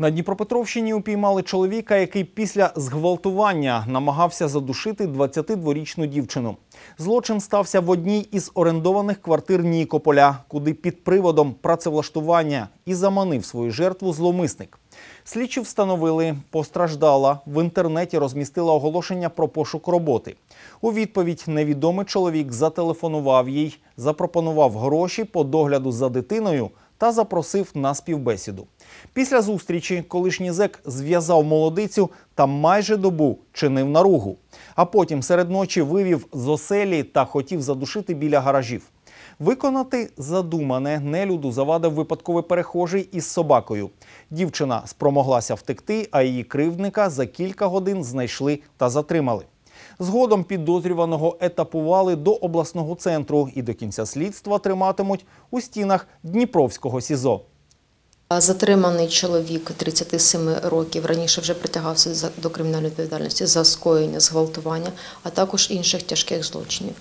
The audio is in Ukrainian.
На Дніпропетровщині упіймали чоловіка, який після зґвалтування намагався задушити 22-річну дівчину. Злочин стався в одній із орендованих квартир Нікополя, куди під приводом працевлаштування і заманив свою жертву зломисник. Слідчі встановили, постраждала в інтернеті. Розмістила оголошення про пошук роботи. У відповідь невідомий чоловік зателефонував їй, запропонував гроші по догляду за дитиною та запросив на співбесіду. Після зустрічі колишній зек зв'язав молодицю та майже добу чинив наругу. А потім серед ночі вивів з оселі та хотів задушити біля гаражів. Виконати задумане нелюду завадив випадковий перехожий із собакою. Дівчина спромоглася втекти, а її кривдника за кілька годин знайшли та затримали. Згодом підозрюваного етапували до обласного центру і до кінця слідства триматимуть у стінах Дніпровського СІЗО. Затриманий чоловік 37 років раніше вже притягався до кримінальної відповідальності за скоєння зґвалтування, а також інших тяжких злочинів.